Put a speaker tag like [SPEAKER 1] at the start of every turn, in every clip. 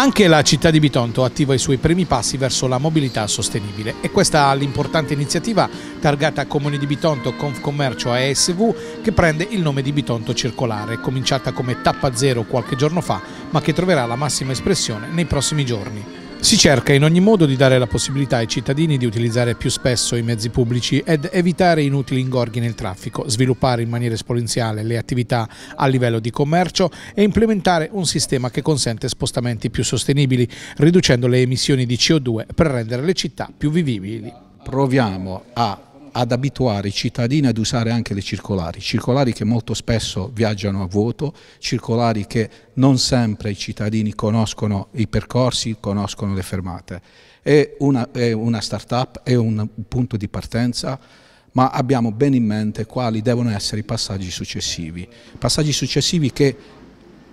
[SPEAKER 1] Anche la città di Bitonto attiva i suoi primi passi verso la mobilità sostenibile e questa è l'importante iniziativa targata Comune di Bitonto, Confcommercio e ASV che prende il nome di Bitonto Circolare, cominciata come tappa zero qualche giorno fa ma che troverà la massima espressione nei prossimi giorni. Si cerca in ogni modo di dare la possibilità ai cittadini di utilizzare più spesso i mezzi pubblici ed evitare inutili ingorghi nel traffico, sviluppare in maniera esponenziale le attività a livello di commercio e implementare un sistema che consente spostamenti più
[SPEAKER 2] sostenibili, riducendo le emissioni di CO2 per rendere le città più vivibili. Proviamo a ad abituare i cittadini ad usare anche le circolari, circolari che molto spesso viaggiano a vuoto, circolari che non sempre i cittadini conoscono i percorsi, conoscono le fermate. È una, è una start-up, è un punto di partenza, ma abbiamo ben in mente quali devono essere i passaggi successivi. Passaggi successivi che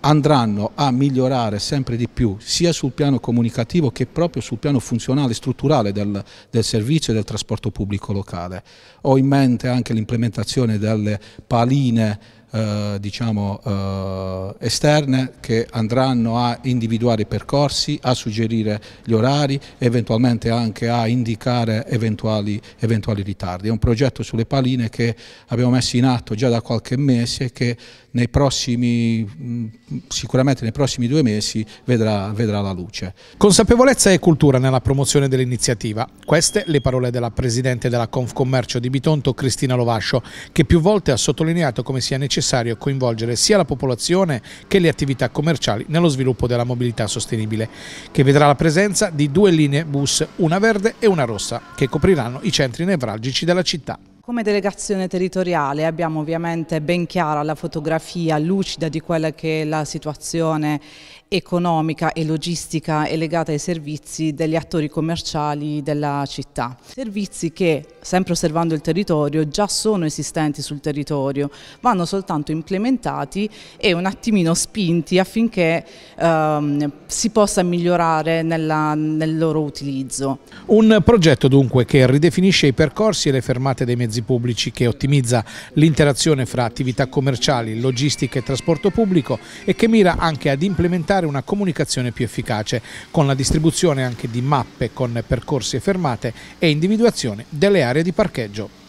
[SPEAKER 2] andranno a migliorare sempre di più sia sul piano comunicativo che proprio sul piano funzionale, e strutturale del, del servizio e del trasporto pubblico locale. Ho in mente anche l'implementazione delle paline eh, diciamo, eh, esterne che andranno a individuare i percorsi, a suggerire gli orari, eventualmente anche a indicare eventuali, eventuali ritardi. È un progetto sulle paline che abbiamo messo in atto già da qualche mese e che nei prossimi, mm, sicuramente nei prossimi due mesi vedrà, vedrà la luce.
[SPEAKER 1] Consapevolezza e cultura nella promozione dell'iniziativa. Queste le parole della Presidente della Confcommercio di Bitonto, Cristina Lovascio, che più volte ha sottolineato come sia necessario necessario coinvolgere sia la popolazione che le attività commerciali nello sviluppo della mobilità sostenibile, che vedrà la presenza di due linee bus, una verde e una rossa, che copriranno i centri nevralgici della città.
[SPEAKER 3] Come delegazione territoriale abbiamo ovviamente ben chiara la fotografia lucida di quella che è la situazione economica e logistica e legata ai servizi degli attori commerciali della città. Servizi che, sempre osservando il territorio, già sono esistenti sul territorio, vanno soltanto implementati e un attimino spinti affinché ehm, si possa migliorare nella, nel loro utilizzo.
[SPEAKER 1] Un progetto dunque che ridefinisce i percorsi e le fermate dei mezzi mezzi pubblici che ottimizza l'interazione fra attività commerciali, logistica e trasporto pubblico e che mira anche ad implementare una comunicazione più efficace con la distribuzione anche di mappe con percorsi e fermate e individuazione delle aree di parcheggio.